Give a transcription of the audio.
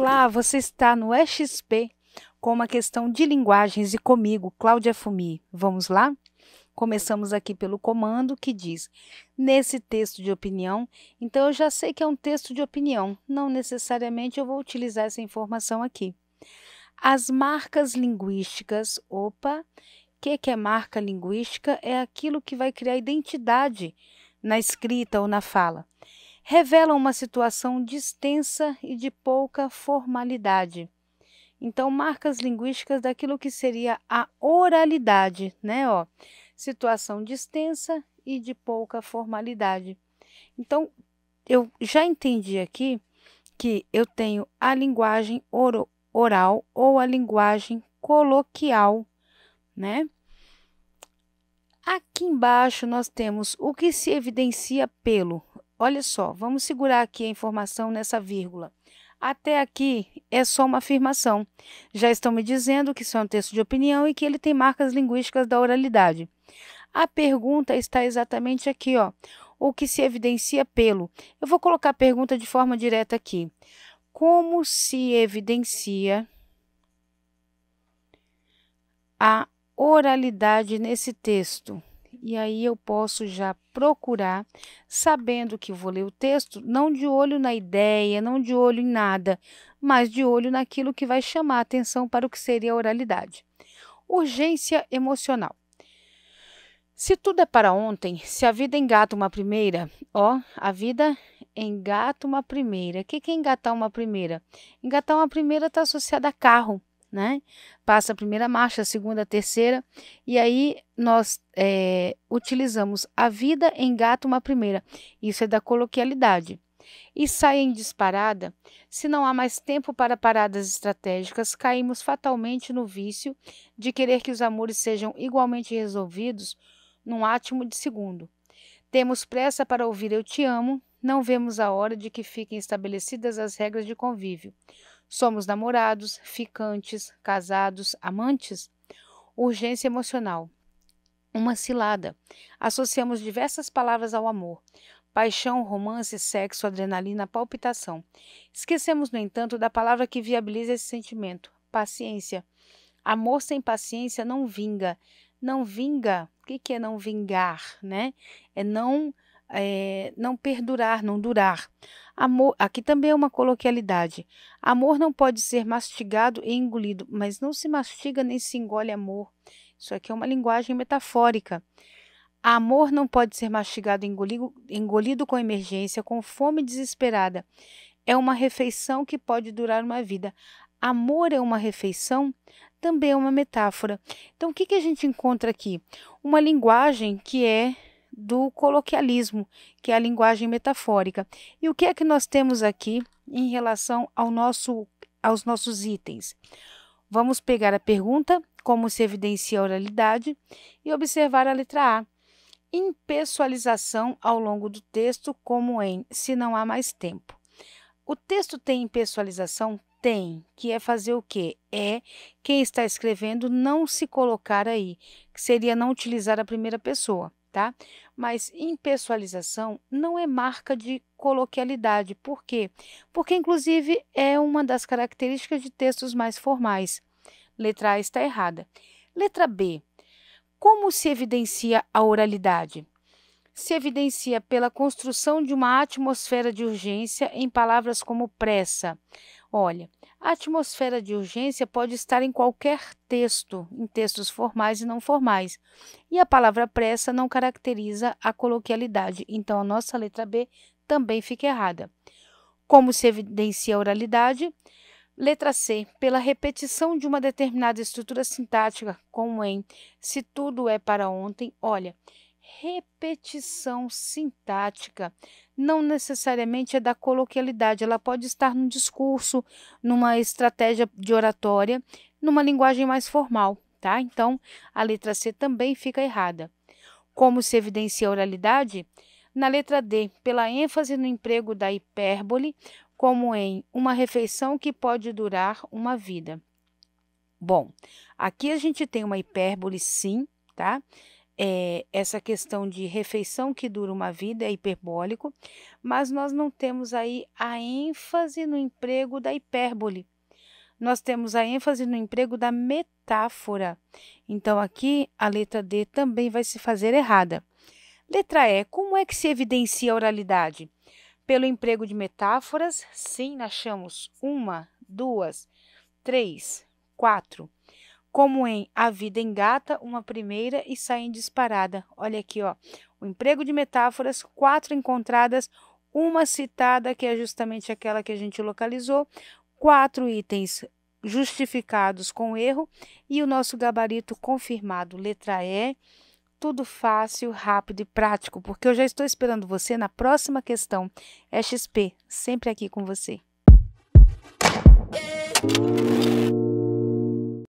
Olá, você está no EXP com uma questão de linguagens e comigo, Cláudia Fumi. Vamos lá? Começamos aqui pelo comando que diz nesse texto de opinião. Então eu já sei que é um texto de opinião, não necessariamente eu vou utilizar essa informação aqui. As marcas linguísticas, opa, o que, que é marca linguística? É aquilo que vai criar identidade na escrita ou na fala revelam uma situação distensa e de pouca formalidade. Então, marcas linguísticas daquilo que seria a oralidade, né? Ó, situação distensa e de pouca formalidade. Então, eu já entendi aqui que eu tenho a linguagem oro, oral ou a linguagem coloquial, né? Aqui embaixo nós temos o que se evidencia pelo Olha só, vamos segurar aqui a informação nessa vírgula. Até aqui é só uma afirmação. Já estão me dizendo que isso é um texto de opinião e que ele tem marcas linguísticas da oralidade. A pergunta está exatamente aqui, ó. O que se evidencia pelo. Eu vou colocar a pergunta de forma direta aqui. Como se evidencia a oralidade nesse texto? e aí eu posso já procurar, sabendo que vou ler o texto, não de olho na ideia, não de olho em nada, mas de olho naquilo que vai chamar a atenção para o que seria a oralidade. Urgência emocional. Se tudo é para ontem, se a vida engata uma primeira, ó, a vida engata uma primeira. O que é engatar uma primeira? Engatar uma primeira está associada a carro né? Passa a primeira marcha, a segunda, a terceira, e aí nós é, utilizamos a vida engata uma primeira. Isso é da coloquialidade. E saem disparada, se não há mais tempo para paradas estratégicas, caímos fatalmente no vício de querer que os amores sejam igualmente resolvidos num átimo de segundo. Temos pressa para ouvir eu te amo, não vemos a hora de que fiquem estabelecidas as regras de convívio. Somos namorados, ficantes, casados, amantes? Urgência emocional. Uma cilada. Associamos diversas palavras ao amor. Paixão, romance, sexo, adrenalina, palpitação. Esquecemos, no entanto, da palavra que viabiliza esse sentimento: paciência. Amor sem paciência não vinga. Não vinga. O que é não vingar, né? É não é, não perdurar, não durar. Amor, aqui também é uma coloquialidade. Amor não pode ser mastigado e engolido, mas não se mastiga nem se engole amor. Isso aqui é uma linguagem metafórica. Amor não pode ser mastigado e engolido, engolido com emergência, com fome desesperada. É uma refeição que pode durar uma vida. Amor é uma refeição, também é uma metáfora. Então, o que, que a gente encontra aqui? Uma linguagem que é do coloquialismo, que é a linguagem metafórica. E o que é que nós temos aqui em relação ao nosso, aos nossos itens? Vamos pegar a pergunta, como se evidencia a oralidade, e observar a letra A. Impessoalização ao longo do texto, como em Se Não Há Mais Tempo. O texto tem impessoalização? Tem, que é fazer o quê? É quem está escrevendo não se colocar aí, que seria não utilizar a primeira pessoa tá? Mas impessoalização não é marca de coloquialidade. Por quê? Porque, inclusive, é uma das características de textos mais formais. Letra A está errada. Letra B. Como se evidencia a oralidade? se evidencia pela construção de uma atmosfera de urgência em palavras como pressa. Olha, a atmosfera de urgência pode estar em qualquer texto, em textos formais e não formais. E a palavra pressa não caracteriza a coloquialidade, então a nossa letra B também fica errada. Como se evidencia a oralidade? Letra C, pela repetição de uma determinada estrutura sintática, como em se tudo é para ontem, olha, repetição sintática. Não necessariamente é da coloquialidade, ela pode estar num discurso, numa estratégia de oratória, numa linguagem mais formal, tá? Então, a letra C também fica errada. Como se evidencia a oralidade? Na letra D, pela ênfase no emprego da hipérbole, como em uma refeição que pode durar uma vida. Bom, aqui a gente tem uma hipérbole, sim, tá? é, essa questão de refeição que dura uma vida é hiperbólico, mas nós não temos aí a ênfase no emprego da hipérbole. Nós temos a ênfase no emprego da metáfora. Então, aqui a letra D também vai se fazer errada. Letra E, como é que se evidencia a oralidade? Pelo emprego de metáforas, sim, achamos uma, duas, três, quatro como em A Vida Engata, uma primeira e saem disparada. Olha aqui, ó. O emprego de metáforas, quatro encontradas, uma citada, que é justamente aquela que a gente localizou, quatro itens justificados com erro e o nosso gabarito confirmado, letra E. Tudo fácil, rápido e prático, porque eu já estou esperando você na próxima questão. É XP, sempre aqui com você.